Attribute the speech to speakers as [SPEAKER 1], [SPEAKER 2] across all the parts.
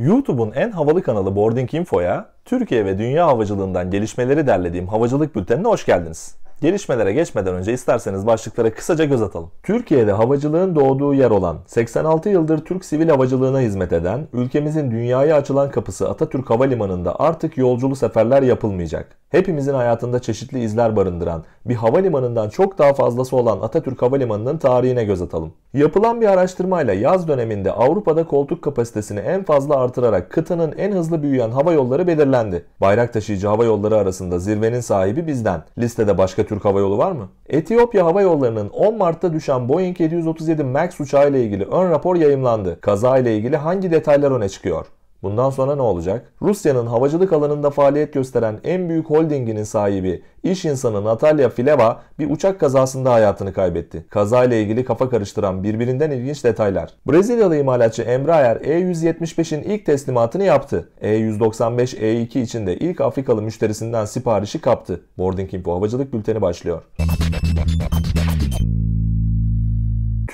[SPEAKER 1] YouTube'un en havalı kanalı Boarding Info'ya Türkiye ve dünya havacılığından gelişmeleri derlediğim havacılık bültenine hoş geldiniz. Gelişmelere geçmeden önce isterseniz başlıklara kısaca göz atalım. Türkiye'de havacılığın doğduğu yer olan, 86 yıldır Türk sivil havacılığına hizmet eden, ülkemizin dünyaya açılan kapısı Atatürk Havalimanı'nda artık yolculu seferler yapılmayacak. Hepimizin hayatında çeşitli izler barındıran, bir havalimanından çok daha fazlası olan Atatürk Havalimanı'nın tarihine göz atalım. Yapılan bir araştırmayla yaz döneminde Avrupa'da koltuk kapasitesini en fazla artırarak kıtanın en hızlı büyüyen hava yolları belirlendi. Bayrak taşıyıcı hava yolları arasında zirvenin sahibi bizden. Listede başka Türk Hava Yolu var mı? Etiyopya Hava Yolları'nın 10 Mart'ta düşen Boeing 737 MAX uçağı ile ilgili ön rapor yayımlandı. Kaza ile ilgili hangi detaylar öne çıkıyor? Bundan sonra ne olacak? Rusya'nın havacılık alanında faaliyet gösteren en büyük holdinginin sahibi iş insanı Natalya Fileva bir uçak kazasında hayatını kaybetti. Kazayla ilgili kafa karıştıran birbirinden ilginç detaylar. Brezilyalı imalatçı Embraer E175'in ilk teslimatını yaptı. E195 E2 için de ilk Afrikalı müşterisinden siparişi kaptı. Boarding Info havacılık bülteni başlıyor.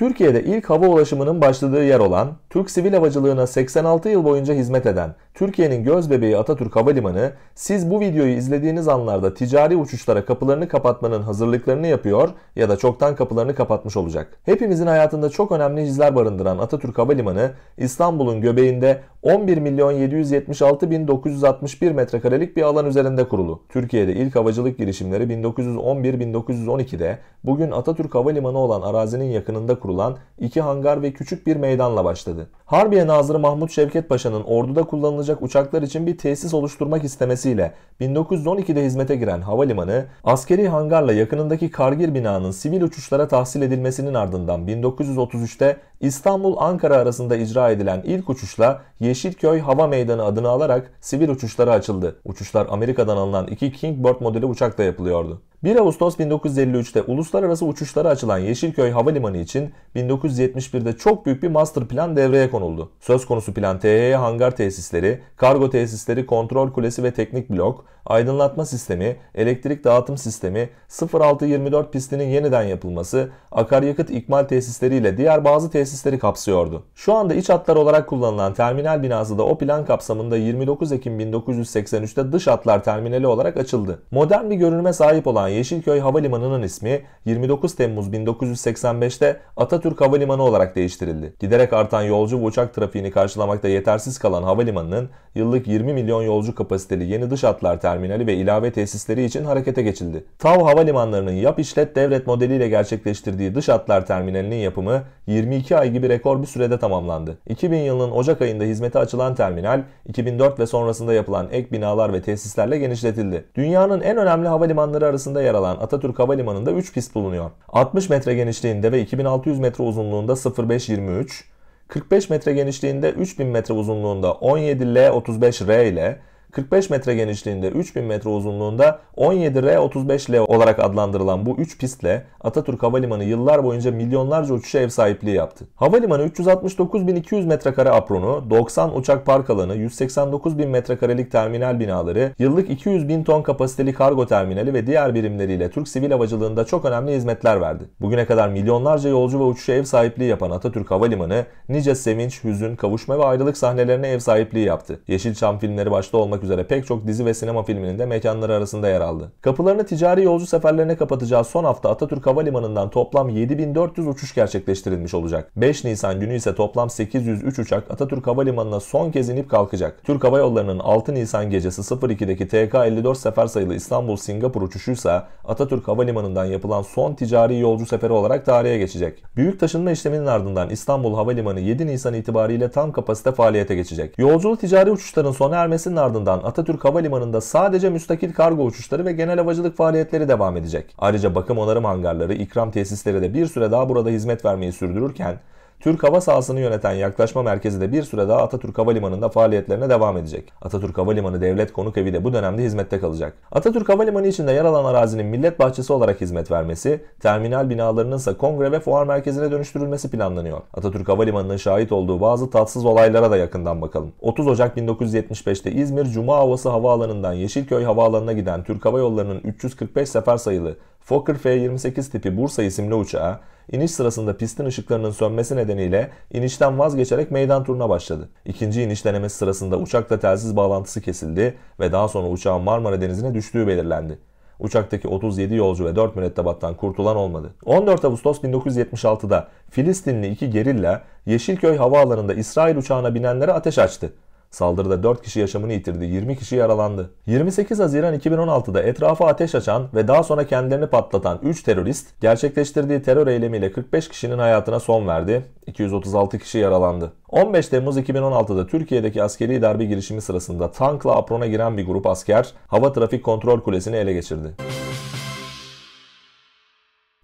[SPEAKER 1] Türkiye'de ilk hava ulaşımının başladığı yer olan, Türk sivil havacılığına 86 yıl boyunca hizmet eden Türkiye'nin göz bebeği Atatürk Havalimanı, siz bu videoyu izlediğiniz anlarda ticari uçuşlara kapılarını kapatmanın hazırlıklarını yapıyor ya da çoktan kapılarını kapatmış olacak. Hepimizin hayatında çok önemli izler barındıran Atatürk Havalimanı, İstanbul'un göbeğinde 11 milyon 776 bin 961 metrekarelik bir alan üzerinde kurulu. Türkiye'de ilk havacılık girişimleri 1911-1912'de bugün Atatürk Havalimanı olan arazinin yakınında kurulan iki hangar ve küçük bir meydanla başladı. Harbiye Nazırı Mahmut Şevket Paşa'nın orduda kullanılacak uçaklar için bir tesis oluşturmak istemesiyle 1912'de hizmete giren havalimanı askeri hangarla yakınındaki kargir binanın sivil uçuşlara tahsil edilmesinin ardından 1933'te İstanbul-Ankara arasında icra edilen ilk uçuşla Yeşilköy Hava Meydanı adını alarak sivil uçuşlara açıldı. Uçuşlar Amerika'dan alınan iki Kingbird modeli uçakla yapılıyordu. 1 Ağustos 1953'te uluslararası uçuşları açılan Yeşilköy Havalimanı için 1971'de çok büyük bir master plan devreye konuldu. Söz konusu plan THY hangar tesisleri, kargo tesisleri, kontrol kulesi ve teknik blok, aydınlatma sistemi, elektrik dağıtım sistemi, 0624 pistinin yeniden yapılması, akaryakıt ikmal tesisleriyle diğer bazı tesisler tesisleri kapsıyordu. Şu anda iç hatlar olarak kullanılan terminal binası da o plan kapsamında 29 Ekim 1983'te dış hatlar terminali olarak açıldı. Modern bir görünüme sahip olan Yeşilköy Havalimanı'nın ismi 29 Temmuz 1985'te Atatürk Havalimanı olarak değiştirildi. Giderek artan yolcu ve uçak trafiğini karşılamakta yetersiz kalan havalimanının yıllık 20 milyon yolcu kapasiteli yeni dış hatlar terminali ve ilave tesisleri için harekete geçildi. TAV havalimanlarının yap işlet devlet modeliyle gerçekleştirdiği dış hatlar terminalinin yapımı 22 ay gibi rekor bir sürede tamamlandı. 2000 yılının Ocak ayında hizmete açılan terminal, 2004 ve sonrasında yapılan ek binalar ve tesislerle genişletildi. Dünyanın en önemli havalimanları arasında yer alan Atatürk Havalimanı'nda 3 pist bulunuyor. 60 metre genişliğinde ve 2600 metre uzunluğunda 0523, 45 metre genişliğinde 3000 metre uzunluğunda 17L35R ile 45 metre genişliğinde 3000 metre uzunluğunda 17R35L olarak adlandırılan bu 3 pistle Atatürk Havalimanı yıllar boyunca milyonlarca uçuşa ev sahipliği yaptı. Havalimanı 369.200 metrekare apronu, 90 uçak park alanı, 189.000 metrekarelik terminal binaları, yıllık 200.000 ton kapasiteli kargo terminali ve diğer birimleriyle Türk sivil havacılığında çok önemli hizmetler verdi. Bugüne kadar milyonlarca yolcu ve uçuşa ev sahipliği yapan Atatürk Havalimanı nice sevinç, hüzün, kavuşma ve ayrılık sahnelerine ev sahipliği yaptı. Yeşilçam filmleri başta olmak olmak üzere pek çok dizi ve sinema filminin de mekanları arasında yer aldı. Kapılarını ticari yolcu seferlerine kapatacağı son hafta Atatürk Havalimanı'ndan toplam 7400 uçuş gerçekleştirilmiş olacak. 5 Nisan günü ise toplam 803 uçak Atatürk Havalimanı'na son kez inip kalkacak. Türk Hava Yolları'nın 6 Nisan gecesi 02'deki TK54 sefer sayılı İstanbul-Singapur uçuşuysa Atatürk Havalimanı'ndan yapılan son ticari yolcu seferi olarak tarihe geçecek. Büyük taşınma işleminin ardından İstanbul Havalimanı 7 Nisan itibariyle tam kapasite faaliyete geçecek. Yolculu ticari uçuşların sona ermesinin ardından Havalimanı'ndan Atatürk Havalimanı'nda sadece müstakil kargo uçuşları ve genel havacılık faaliyetleri devam edecek. Ayrıca bakım onarım hangarları, ikram tesisleri de bir süre daha burada hizmet vermeyi sürdürürken Türk hava sahasını yöneten yaklaşma merkezi de bir süre daha Atatürk Havalimanı'nda faaliyetlerine devam edecek. Atatürk Havalimanı Devlet Konuk Evi de bu dönemde hizmette kalacak. Atatürk Havalimanı içinde yer alan arazinin millet bahçesi olarak hizmet vermesi, terminal binalarının ise kongre ve fuar merkezine dönüştürülmesi planlanıyor. Atatürk Havalimanı'nın şahit olduğu bazı tatsız olaylara da yakından bakalım. 30 Ocak 1975'te İzmir Cuma Havası Havaalanı'ndan Yeşilköy Havaalanı'na giden Türk Hava Yolları'nın 345 sefer sayılı Fokker F-28 tipi Bursa isimli uçağa iniş sırasında pistin ışıklarının sönmesi nedeniyle inişten vazgeçerek meydan turuna başladı. İkinci iniş denemesi sırasında uçakla telsiz bağlantısı kesildi ve daha sonra uçağın Marmara Denizi'ne düştüğü belirlendi. Uçaktaki 37 yolcu ve 4 mürettebattan kurtulan olmadı. 14 Ağustos 1976'da Filistinli iki gerilla Yeşilköy Havaalanı'nda İsrail uçağına binenlere ateş açtı. Saldırıda 4 kişi yaşamını yitirdi, 20 kişi yaralandı. 28 Haziran 2016'da etrafa ateş açan ve daha sonra kendilerini patlatan 3 terörist gerçekleştirdiği terör eylemiyle 45 kişinin hayatına son verdi, 236 kişi yaralandı. 15 Temmuz 2016'da Türkiye'deki askeri darbe girişimi sırasında tankla aprona giren bir grup asker hava trafik kontrol kulesini ele geçirdi.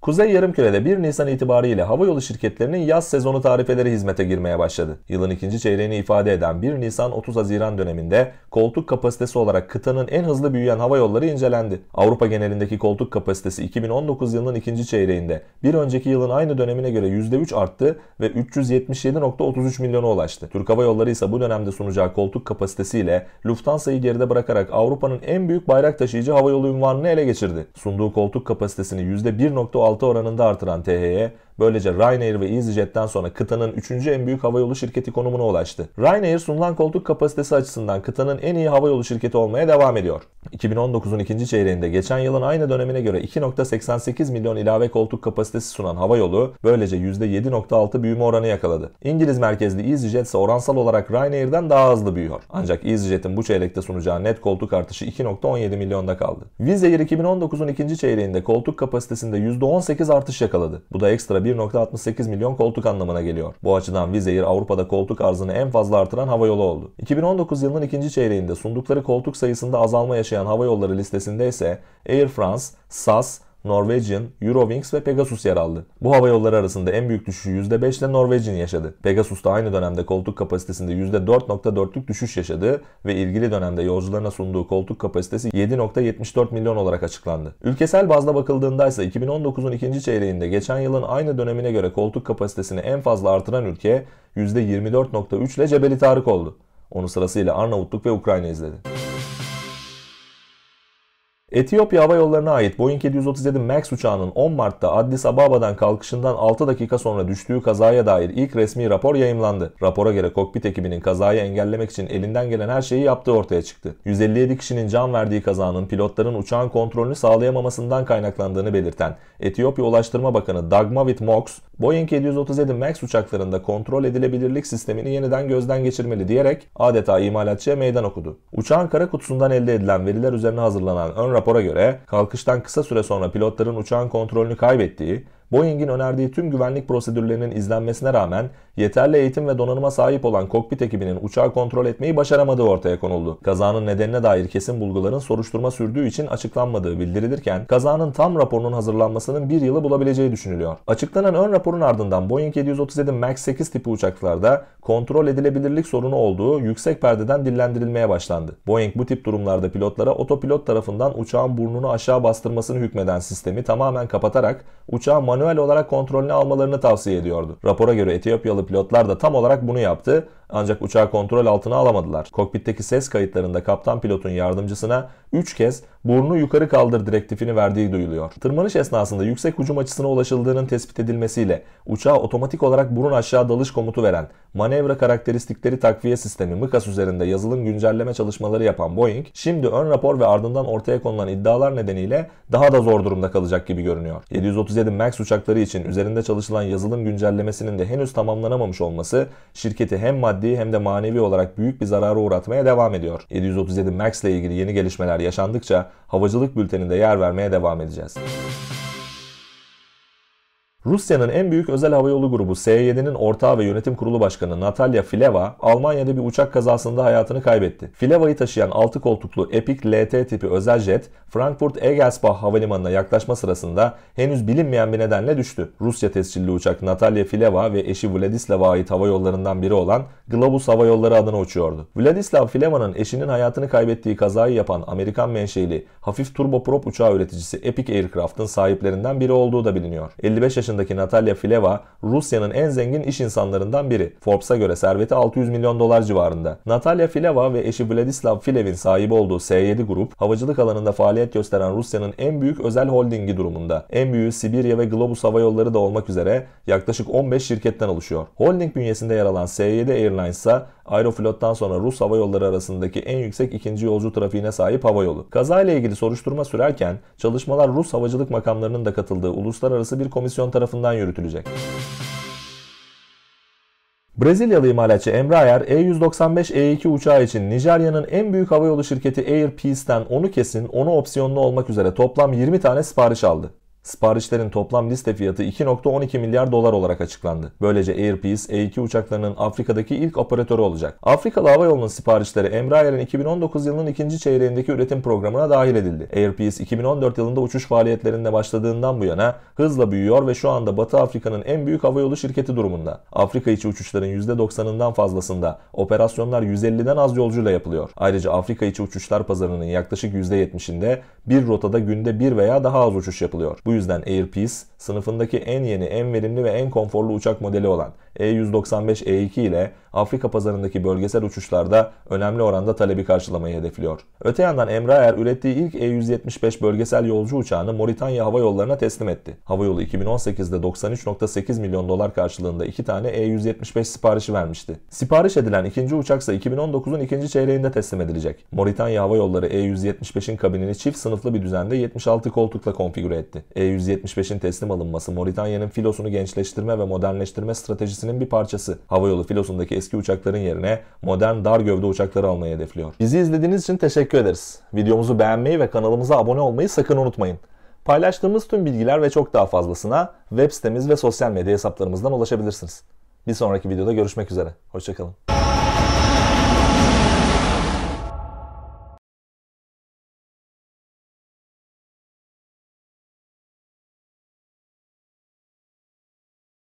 [SPEAKER 1] Kuzey Yarımküre'de 1 Nisan itibariyle yolu şirketlerinin yaz sezonu tarifeleri hizmete girmeye başladı. Yılın ikinci çeyreğini ifade eden 1 Nisan-30 Haziran döneminde koltuk kapasitesi olarak kıtanın en hızlı büyüyen hava yolları incelendi. Avrupa genelindeki koltuk kapasitesi 2019 yılının ikinci çeyreğinde bir önceki yılın aynı dönemine göre %3 arttı ve 377.33 milyona ulaştı. Türk Hava Yolları ise bu dönemde sunacağı koltuk kapasitesiyle Lufthansa'yı geride bırakarak Avrupa'nın en büyük bayrak taşıyıcı hava yolu ünvanını ele geçirdi. Sunduğu koltuk kapasitesini %1.6 oranında artıran THY Böylece Ryanair ve EasyJet'ten sonra kıtanın 3. en büyük havayolu şirketi konumuna ulaştı. Ryanair sunulan koltuk kapasitesi açısından kıtanın en iyi havayolu şirketi olmaya devam ediyor. 2019'un ikinci çeyreğinde geçen yılın aynı dönemine göre 2.88 milyon ilave koltuk kapasitesi sunan havayolu böylece %7.6 büyüme oranı yakaladı. İngiliz merkezli EasyJet ise oransal olarak Ryanair'den daha hızlı büyüyor. Ancak EasyJet'in bu çeyrekte sunacağı net koltuk artışı 2.17 milyonda kaldı. Vizeair 2019'un ikinci çeyreğinde koltuk kapasitesinde %18 artış yakaladı. Bu da ekstra bir 1.68 milyon koltuk anlamına geliyor. Bu açıdan Air Avrupa'da koltuk arzını en fazla artıran hava yolu oldu. 2019 yılının ikinci çeyreğinde sundukları koltuk sayısında azalma yaşayan hava yolları listesinde ise Air France, SAS, Norwegian, Eurowings ve Pegasus yer aldı. Bu hava yolları arasında en büyük düşüşü %5 Norwegian yaşadı. Pegasus da aynı dönemde koltuk kapasitesinde %4.4'lük düşüş yaşadı ve ilgili dönemde yolcularına sunduğu koltuk kapasitesi 7.74 milyon olarak açıklandı. Ülkesel bazda bakıldığında ise 2019'un ikinci çeyreğinde geçen yılın aynı dönemine göre koltuk kapasitesini en fazla artıran ülke %24.3 ile Cebeli Tarık oldu. Onu sırasıyla Arnavutluk ve Ukrayna izledi. Etiyopya Hava Yolları'na ait Boeing 737 MAX uçağının 10 Mart'ta Addis Ababa'dan kalkışından 6 dakika sonra düştüğü kazaya dair ilk resmi rapor yayımlandı. Rapora göre kokpit ekibinin kazayı engellemek için elinden gelen her şeyi yaptığı ortaya çıktı. 157 kişinin can verdiği kazanın pilotların uçağın kontrolünü sağlayamamasından kaynaklandığını belirten Etiyopya Ulaştırma Bakanı Dagmawit Mox, Boeing 737 MAX uçaklarında kontrol edilebilirlik sistemini yeniden gözden geçirmeli diyerek adeta imalatçıya meydan okudu. Uçağın kara kutusundan elde edilen veriler üzerine hazırlanan ön rapor rapora göre kalkıştan kısa süre sonra pilotların uçağın kontrolünü kaybettiği, Boeing'in önerdiği tüm güvenlik prosedürlerinin izlenmesine rağmen yeterli eğitim ve donanıma sahip olan kokpit ekibinin uçağı kontrol etmeyi başaramadığı ortaya konuldu. Kazanın nedenine dair kesin bulguların soruşturma sürdüğü için açıklanmadığı bildirilirken kazanın tam raporunun hazırlanmasının bir yılı bulabileceği düşünülüyor. Açıklanan ön raporun ardından Boeing 737 MAX 8 tipi uçaklarda kontrol edilebilirlik sorunu olduğu yüksek perdeden dillendirilmeye başlandı. Boeing bu tip durumlarda pilotlara otopilot tarafından uçağın burnunu aşağı bastırmasını hükmeden sistemi tamamen kapatarak uçağı manuel olarak kontrolünü almalarını tavsiye ediyordu. Rapora göre Etiyopyalı pilotlar da tam olarak bunu yaptı ancak uçağı kontrol altına alamadılar. Kokpitteki ses kayıtlarında kaptan pilotun yardımcısına 3 kez burnu yukarı kaldır direktifini verdiği duyuluyor. Tırmanış esnasında yüksek hücum açısına ulaşıldığının tespit edilmesiyle uçağa otomatik olarak burun aşağı dalış komutu veren manevra karakteristikleri takviye sistemi MKAS üzerinde yazılım güncelleme çalışmaları yapan Boeing, şimdi ön rapor ve ardından ortaya konulan iddialar nedeniyle daha da zor durumda kalacak gibi görünüyor. 737 MAX uçakları için üzerinde çalışılan yazılım güncellemesinin de henüz tamamlanamamış olması şirketi hem maddi maddi hem de manevi olarak büyük bir zarara uğratmaya devam ediyor. 737 MAX ile ilgili yeni gelişmeler yaşandıkça havacılık bülteninde yer vermeye devam edeceğiz. Rusya'nın en büyük özel havayolu grubu S-7'nin ortağı ve yönetim kurulu başkanı Natalya Fileva, Almanya'da bir uçak kazasında hayatını kaybetti. Fileva'yı taşıyan 6 koltuklu Epic LT tipi özel jet, Frankfurt Egelsbach havalimanına yaklaşma sırasında henüz bilinmeyen bir nedenle düştü. Rusya tescilli uçak Natalya Fileva ve eşi Vladislav'a ait havayollarından biri olan Globus havayolları Yolları adına uçuyordu. Vladislav Fileva'nın eşinin hayatını kaybettiği kazayı yapan Amerikan menşeli hafif turboprop uçağı üreticisi Epic Aircraft'ın sahiplerinden biri olduğu da biliniyor. 55 yaş yaşındaki Natalya Fileva Rusya'nın en zengin iş insanlarından biri. Forbes'a göre serveti 600 milyon dolar civarında. Natalya Fileva ve eşi Vladislav Filev'in sahibi olduğu S7 Grup, havacılık alanında faaliyet gösteren Rusya'nın en büyük özel holdingi durumunda. En büyüğü Sibirya ve Globus Hava Yolları da olmak üzere yaklaşık 15 şirketten oluşuyor. Holding bünyesinde yer alan S7 Airlines ise Aeroflot'tan sonra Rus hava yolları arasındaki en yüksek ikinci yolcu trafiğine sahip hava yolu. Kazayla ilgili soruşturma sürerken çalışmalar Rus havacılık makamlarının da katıldığı uluslararası bir komisyon tarafından yürütülecek. Brezilyalı imalatçı Embraer E195-E2 e uçağı için Nijerya'nın en büyük havayolu şirketi Air Peace'ten 10'u kesin, 10'u opsiyonlu olmak üzere toplam 20 tane sipariş aldı. Siparişlerin toplam liste fiyatı 2.12 milyar dolar olarak açıklandı. Böylece Air A2 e uçaklarının Afrika'daki ilk operatörü olacak. Afrikalı Hava Yolu'nun siparişleri Embraer'in 2019 yılının ikinci çeyreğindeki üretim programına dahil edildi. Air 2014 yılında uçuş faaliyetlerinde başladığından bu yana hızla büyüyor ve şu anda Batı Afrika'nın en büyük havayolu şirketi durumunda. Afrika içi uçuşların %90'ından fazlasında, operasyonlar 150'den az yolcuyla yapılıyor. Ayrıca Afrika içi uçuşlar pazarının yaklaşık %70'inde bir rotada günde bir veya daha az uçuş yapılıyor. Bu yüzden Airpeace sınıfındaki en yeni, en verimli ve en konforlu uçak modeli olan E195-E2 e ile Afrika pazarındaki bölgesel uçuşlarda önemli oranda talebi karşılamayı hedefliyor. Öte yandan Embraer ürettiği ilk E175 bölgesel yolcu uçağını Moritanya Hava Yolları'na teslim etti. Hava yolu 2018'de 93.8 milyon dolar karşılığında iki tane E175 siparişi vermişti. Sipariş edilen ikinci uçak ise 2019'un ikinci çeyreğinde teslim edilecek. Moritanya Hava Yolları E175'in kabinini çift sınıflı bir düzende 76 koltukla konfigüre etti. E T-175'in teslim alınması Moritanya'nın filosunu gençleştirme ve modernleştirme stratejisinin bir parçası. Havayolu filosundaki eski uçakların yerine modern dar gövde uçakları almayı hedefliyor. Bizi izlediğiniz için teşekkür ederiz. Videomuzu beğenmeyi ve kanalımıza abone olmayı sakın unutmayın. Paylaştığımız tüm bilgiler ve çok daha fazlasına web sitemiz ve sosyal medya hesaplarımızdan ulaşabilirsiniz. Bir sonraki videoda görüşmek üzere. Hoşçakalın.